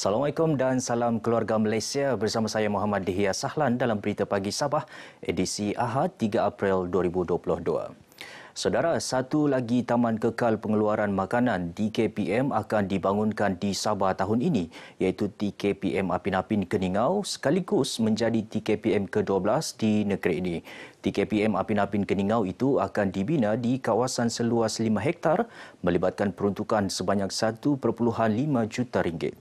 Assalamualaikum dan salam keluarga Malaysia bersama saya Muhammad Dihya Sahlan dalam Berita Pagi Sabah edisi Ahad 3 April 2022. Saudara, satu lagi taman kekal pengeluaran makanan di KPM akan dibangunkan di Sabah tahun ini iaitu TKPM Apin-Apin Keningau sekaligus menjadi TKPM ke-12 di negeri ini. TKPM Apin-Apin Keningau itu akan dibina di kawasan seluas 5 hektar melibatkan peruntukan sebanyak 1.5 juta ringgit.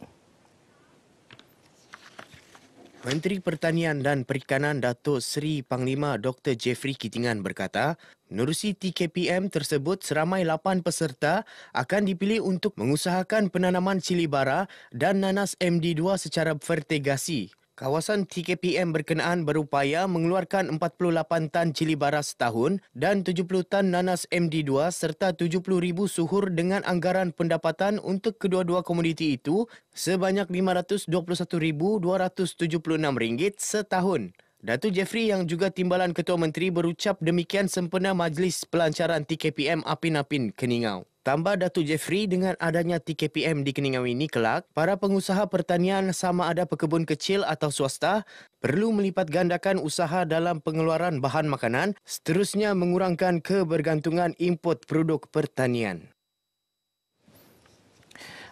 Menteri Pertanian dan Perikanan Datuk Seri Panglima Dr. Jeffrey Kitingan berkata, menerusi TKPM tersebut seramai 8 peserta akan dipilih untuk mengusahakan penanaman cili bara dan nanas MD2 secara vertegasi. Kawasan TKPM berkenaan berupaya mengeluarkan 48 tan cili baras setahun dan 70 tan nanas MD2 serta 70 ribu suhur dengan anggaran pendapatan untuk kedua-dua komoditi itu sebanyak RM521,276 setahun. Datu Jeffrey yang juga timbalan Ketua Menteri berucap demikian sempena Majlis Pelancaran TKPM Apin-Apin Keningau. Tambah Datu Jeffrey dengan adanya TKPM di Keningau ini kelak, para pengusaha pertanian sama ada pekebun kecil atau swasta perlu melipat gandakan usaha dalam pengeluaran bahan makanan, seterusnya mengurangkan kebergantungan import produk pertanian.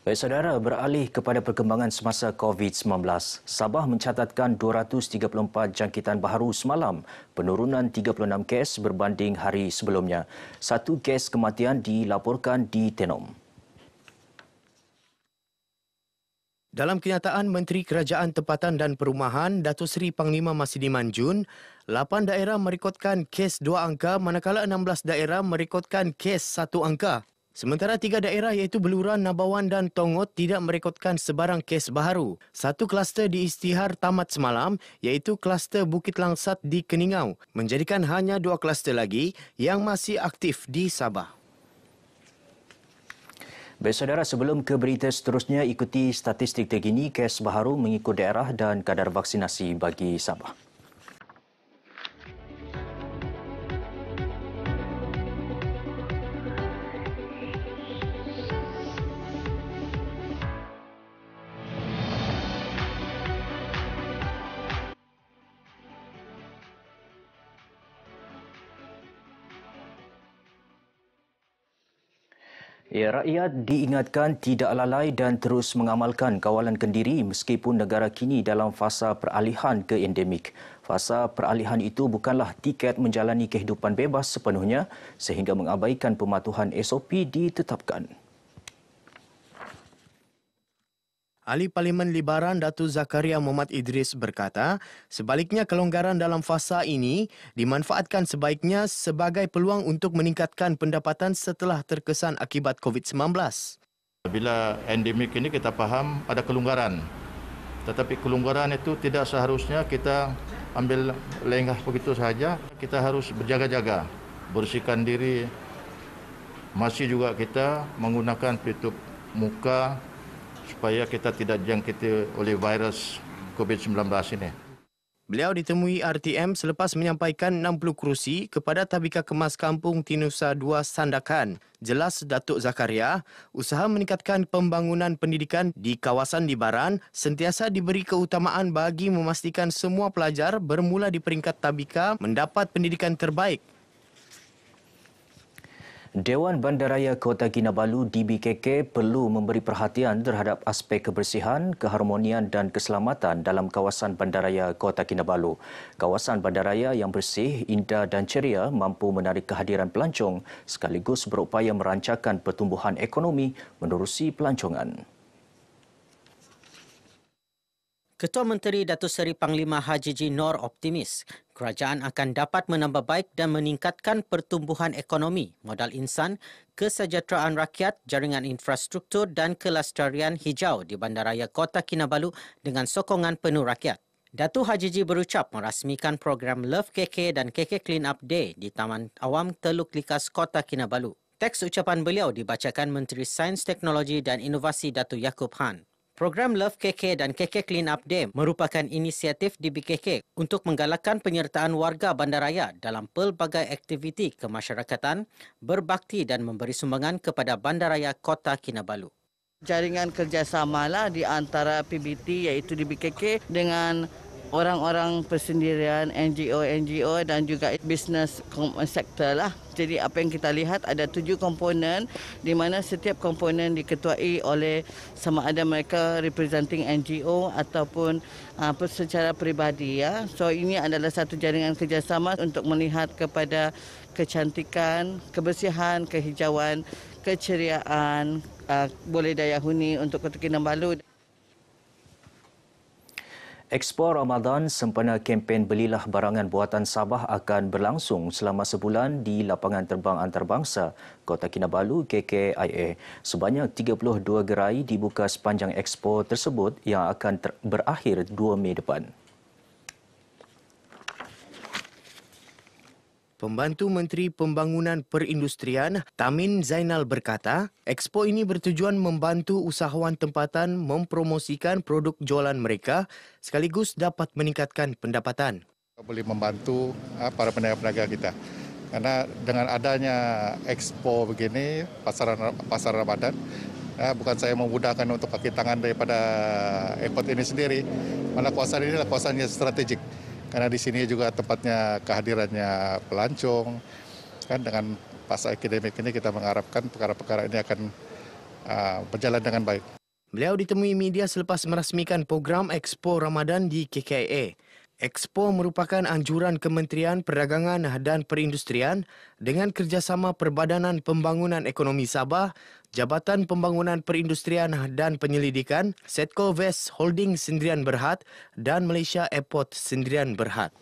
Baik saudara, beralih kepada perkembangan semasa COVID-19. Sabah mencatatkan 234 jangkitan baru semalam, penurunan 36 kes berbanding hari sebelumnya. Satu kes kematian dilaporkan di Tenom. Dalam kenyataan Menteri Kerajaan Tempatan dan Perumahan, Dato Seri Panglima Masidi Manjun, 8 daerah merekodkan kes 2 angka manakala 16 daerah merekodkan kes 1 angka. Sementara tiga daerah iaitu Beluran, Nabawan dan Tongod tidak merekodkan sebarang kes baru. Satu kluster di Istihar tamat semalam iaitu kluster Bukit Langsat di Keningau menjadikan hanya dua kluster lagi yang masih aktif di Sabah. Baik Saudara, sebelum ke berita seterusnya, ikuti statistik terkini kes baharu mengikut daerah dan kadar vaksinasi bagi Sabah. Ya, rakyat diingatkan tidak lalai dan terus mengamalkan kawalan kendiri meskipun negara kini dalam fasa peralihan ke endemik. Fasa peralihan itu bukanlah tiket menjalani kehidupan bebas sepenuhnya sehingga mengabaikan pematuhan SOP ditetapkan. Ahli Parlimen Libaran Datu Zakaria Muhammad Idris berkata, sebaliknya kelonggaran dalam fasa ini dimanfaatkan sebaiknya sebagai peluang untuk meningkatkan pendapatan setelah terkesan akibat COVID-19. Bila endemik ini kita faham ada kelonggaran. Tetapi kelonggaran itu tidak seharusnya kita ambil lengah begitu saja. Kita harus berjaga-jaga, bersihkan diri. Masih juga kita menggunakan pelitup muka, supaya kita tidak jangkiti oleh virus COVID-19 ini. Beliau ditemui RTM selepas menyampaikan 60 kerusi kepada Tabika Kemas Kampung Tinusa 2 Sandakan. Jelas Datuk Zakaria, usaha meningkatkan pembangunan pendidikan di kawasan di Baran sentiasa diberi keutamaan bagi memastikan semua pelajar bermula di peringkat Tabika mendapat pendidikan terbaik. Dewan Bandaraya Kota Kinabalu DBKK perlu memberi perhatian terhadap aspek kebersihan, keharmonian dan keselamatan dalam kawasan bandaraya Kota Kinabalu. Kawasan bandaraya yang bersih, indah dan ceria mampu menarik kehadiran pelancong sekaligus berupaya merancangkan pertumbuhan ekonomi menerusi pelancongan. Ketua Menteri Datuk Seri Panglima Haji J. Nor optimis kerajaan akan dapat menambah baik dan meningkatkan pertumbuhan ekonomi, modal insan, kesejahteraan rakyat, jaringan infrastruktur dan kelestarian hijau di Bandaraya Kota Kinabalu dengan sokongan penuh rakyat. Datu Haji Ji berucap merasmikan program Love KK dan KK Clean Up Day di Taman Awam Teluk Likas Kota Kinabalu. Teks ucapan beliau dibacakan Menteri Sains Teknologi dan Inovasi Datu Yakub Han. Program Love KK dan KK Clean Up Day merupakan inisiatif di BKK untuk menggalakkan penyertaan warga bandaraya dalam pelbagai aktiviti kemasyarakatan, berbakti dan memberi sumbangan kepada bandaraya Kota Kinabalu. Jaringan kerjasamalah di antara PBT iaitu di BKK dengan orang-orang persendirian, NGO-NGO dan juga bisnes sektor lah. Jadi apa yang kita lihat ada tujuh komponen di mana setiap komponen diketuai oleh sama ada mereka representing NGO ataupun apa uh, secara peribadi ya. So ini adalah satu jaringan kerjasama untuk melihat kepada kecantikan, kebersihan, kehijauan, keceriaan, uh, boleh daya huni untuk Kota Kinabalu. Balu. Expo Ramadan sempena kempen belilah barangan buatan Sabah akan berlangsung selama sebulan di lapangan terbang antarabangsa Kota Kinabalu KKIA. Sebanyak 32 gerai dibuka sepanjang expo tersebut yang akan berakhir 2 Mei depan. Pembantu Menteri Pembangunan Perindustrian Tamin Zainal berkata, Expo ini bertujuan membantu usahawan tempatan mempromosikan produk jualan mereka sekaligus dapat meningkatkan pendapatan. Boleh membantu ah, para pedagang-pedagang kita. Karena dengan adanya Expo begini, pasaran pasar Ramadan, Nah, bukan saya memudahkan untuk kaki tangan daripada airport ini sendiri, mana kawasan ini adalah kawasannya strategik karena di sini juga tempatnya kehadirannya pelancong kan dengan pasal akademik ini kita mengharapkan perkara-perkara ini akan uh, berjalan dengan baik. Beliau ditemui media selepas merasmikan program Expo Ramadan di KKA. Expo merupakan anjuran Kementerian Perdagangan dan Perindustrian dengan kerjasama Perbadanan Pembangunan Ekonomi Sabah, Jabatan Pembangunan Perindustrian dan Penyelidikan, Setco Vest Holding Sendirian Berhad dan Malaysia Airport Sendirian Berhad.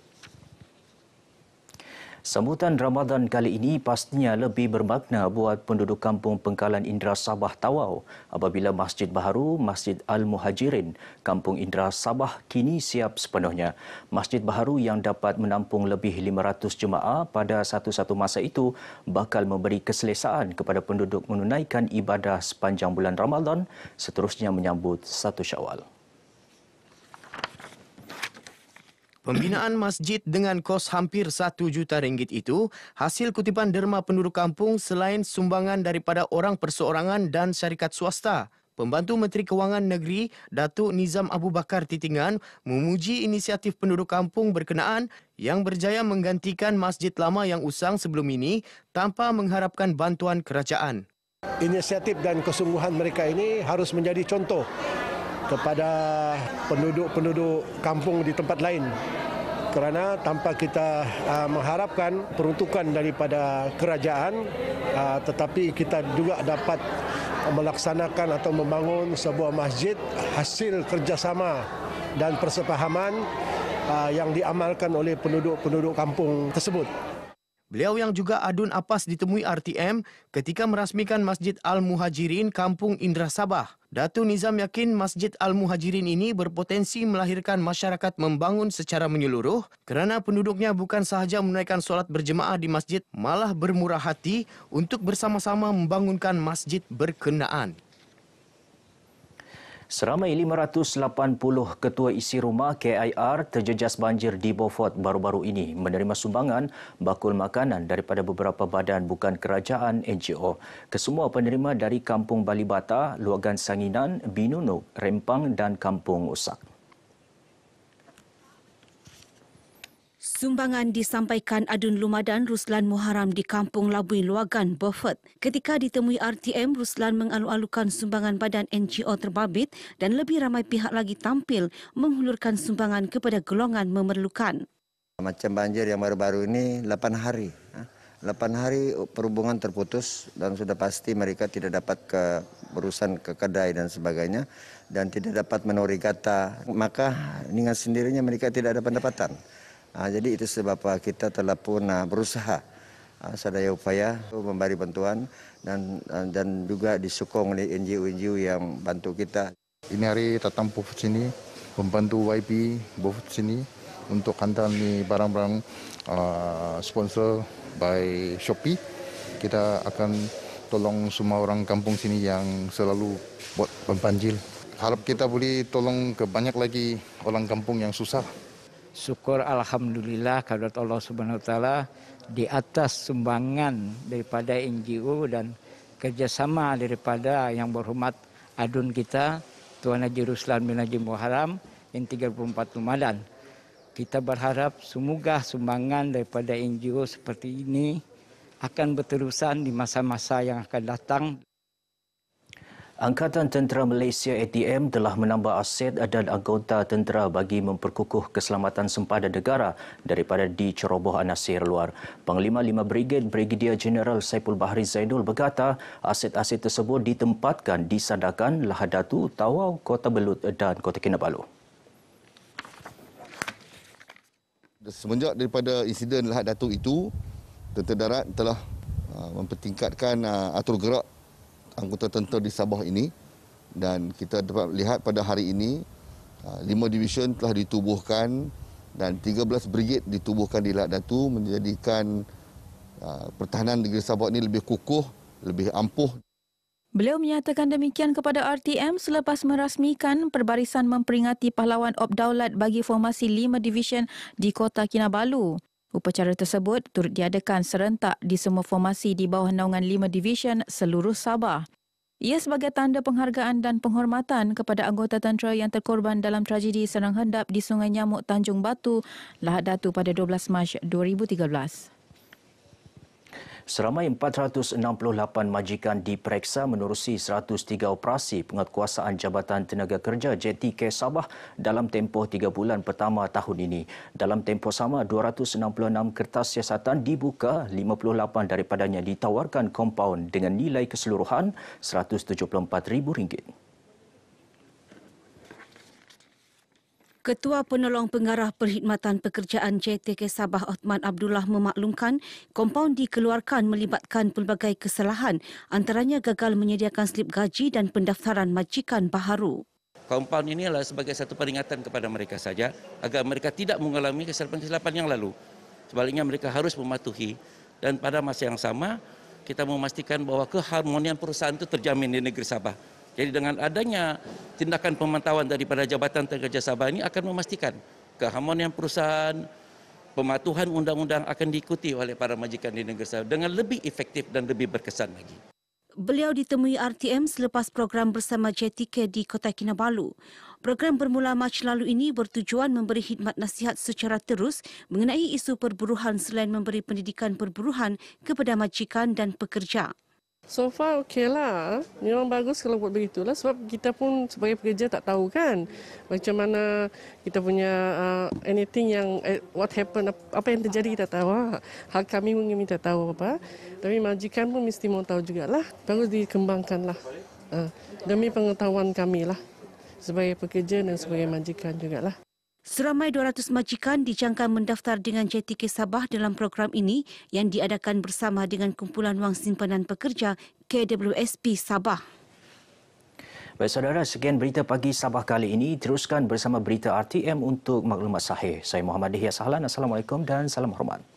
Sambutan Ramadan kali ini pastinya lebih bermakna buat penduduk kampung Pengkalan Indra Sabah Tawau apabila Masjid Baharu, Masjid Al-Muhajirin, Kampung Indra Sabah kini siap sepenuhnya. Masjid Baharu yang dapat menampung lebih 500 jemaah pada satu-satu masa itu bakal memberi keselesaan kepada penduduk menunaikan ibadah sepanjang bulan Ramadan seterusnya menyambut satu syawal. Pembinaan masjid dengan kos hampir 1 juta ringgit itu, hasil kutipan derma penduduk kampung selain sumbangan daripada orang perseorangan dan syarikat swasta. Pembantu Menteri Kewangan Negeri, Datuk Nizam Abu Bakar Titingan, memuji inisiatif penduduk kampung berkenaan yang berjaya menggantikan masjid lama yang usang sebelum ini tanpa mengharapkan bantuan kerajaan. Inisiatif dan kesungguhan mereka ini harus menjadi contoh kepada penduduk-penduduk kampung di tempat lain kerana tanpa kita uh, mengharapkan peruntukan daripada kerajaan uh, tetapi kita juga dapat melaksanakan atau membangun sebuah masjid hasil kerjasama dan persepahaman uh, yang diamalkan oleh penduduk-penduduk kampung tersebut Beliau yang juga adun apas ditemui RTM ketika merasmikan Masjid Al-Muhajirin Kampung Indra Sabah. Datu Nizam yakin Masjid Al-Muhajirin ini berpotensi melahirkan masyarakat membangun secara menyeluruh kerana penduduknya bukan sahaja menaikkan solat berjemaah di masjid malah bermurah hati untuk bersama-sama membangunkan masjid berkenaan. Seramai 580 ketua isi rumah KIR terjejas banjir di Beaufort baru-baru ini menerima sumbangan bakul makanan daripada beberapa badan bukan kerajaan NGO. Kesemua penerima dari Kampung Balibata, Luagan Sanginan, Binunuk, Rempang dan Kampung Usak. Sumbangan disampaikan Adun Lumadan Ruslan Muharam di Kampung Labui Luagan, Beaufort. Ketika ditemui RTM, Ruslan mengalu-alukan sumbangan badan NGO terbabit dan lebih ramai pihak lagi tampil menghulurkan sumbangan kepada golongan memerlukan. Macam banjir yang baru-baru ini, 8 hari. 8 ha? hari perhubungan terputus dan sudah pasti mereka tidak dapat ke urusan ke kedai dan sebagainya dan tidak dapat menori kata maka dengan sendirinya mereka tidak ada pendapatan. Ah, jadi itu sebab ah, kita telah pun uh, berusaha uh, sedaya upaya untuk memberi bantuan dan uh, dan juga disokong oleh NGO-NGO yang bantu kita. Ini hari datang Bufut sini, membantu YP Bufut sini untuk hantar ni barang-barang uh, sponsor by Shopee. Kita akan tolong semua orang kampung sini yang selalu buat pembanjil. Harap kita boleh tolong ke banyak lagi orang kampung yang susah syukur alhamdulillah kepada Allah Subhanahu wa di atas sumbangan daripada NGO dan kerjasama daripada yang berhormat adun kita Tuan Haji Ruslan bin Haji Muharram yang 34 Ramadan. Kita berharap semoga sumbangan daripada NGO seperti ini akan berterusan di masa-masa yang akan datang. Angkatan Tentera Malaysia ATM telah menambah aset dan anggota tentera bagi memperkukuh keselamatan sempadan negara daripada di ceroboh Anasir luar. Panglima Lima Brigade Brigadier General Saiful Bahri Zainul berkata aset-aset tersebut ditempatkan di Lahad Datu, Tawau, Kota Belut dan Kota Kinabalu. Semenjak daripada insiden Lahad Datu itu, Tentera Darat telah ah, mempertingkatkan ah, atur gerak Angkutan tentera di Sabah ini dan kita dapat lihat pada hari ini ah, lima division telah ditubuhkan dan 13 brigit ditubuhkan di Lak Datu menjadikan ah, pertahanan negeri Sabah ini lebih kukuh, lebih ampuh. Beliau menyatakan demikian kepada RTM selepas merasmikan perbarisan memperingati pahlawan Obdaulat bagi formasi lima division di Kota Kinabalu. Upacara tersebut turut diadakan serentak di semua formasi di bawah naungan lima Division seluruh Sabah. Ia sebagai tanda penghargaan dan penghormatan kepada anggota tentera yang terkorban dalam tragedi serang hendap di Sungai Nyamuk Tanjung Batu, Lahad Datu pada 12 Mac 2013. Seramai 468 majikan diperiksa menerusi 103 operasi penguatkuasaan Jabatan Tenaga Kerja JTK Sabah dalam tempoh 3 bulan pertama tahun ini. Dalam tempoh sama, 266 kertas siasatan dibuka, 58 daripadanya ditawarkan kompaun dengan nilai keseluruhan RM174,000. Ketua Penolong Pengarah Perkhidmatan Pekerjaan JTK Sabah Othman Abdullah memaklumkan kompaun dikeluarkan melibatkan pelbagai kesalahan antaranya gagal menyediakan slip gaji dan pendaftaran majikan baharu. Kompaun ini adalah sebagai satu peringatan kepada mereka saja agar mereka tidak mengalami kesalahan-kesalahan yang lalu. Sebaliknya mereka harus mematuhi dan pada masa yang sama kita memastikan bahwa keharmonian perusahaan itu terjamin di negeri Sabah. Jadi dengan adanya tindakan pemantauan daripada Jabatan Tenaga Sabah ini akan memastikan keharmonian perusahaan, pematuhan undang-undang akan diikuti oleh para majikan di negeri Sabah dengan lebih efektif dan lebih berkesan lagi. Beliau ditemui RTM selepas program bersama JTK di Kota Kinabalu. Program bermula Mac lalu ini bertujuan memberi khidmat nasihat secara terus mengenai isu perburuhan selain memberi pendidikan perburuhan kepada majikan dan pekerja. So far okey lah. Memang bagus kalau buat begitulah sebab kita pun sebagai pekerja tak tahu kan macam mana kita punya uh, anything yang uh, what happen apa yang terjadi kita tahu. Ah. Hal kami pun kita tahu apa. Tapi majikan pun mesti mau tahu juga lah. Bagus dikembangkan lah. Uh, demi pengetahuan kami lah sebagai pekerja dan sebagai majikan juga lah. Seramai 200 majikan dijangka mendaftar dengan JTK Sabah dalam program ini yang diadakan bersama dengan Kumpulan Wang Simpanan Pekerja KWSP Sabah. Baik saudara, sekian berita pagi Sabah kali ini. Teruskan bersama berita RTM untuk maklumat sahih. Saya Muhammad Dihya Sahlan. Assalamualaikum dan salam hormat.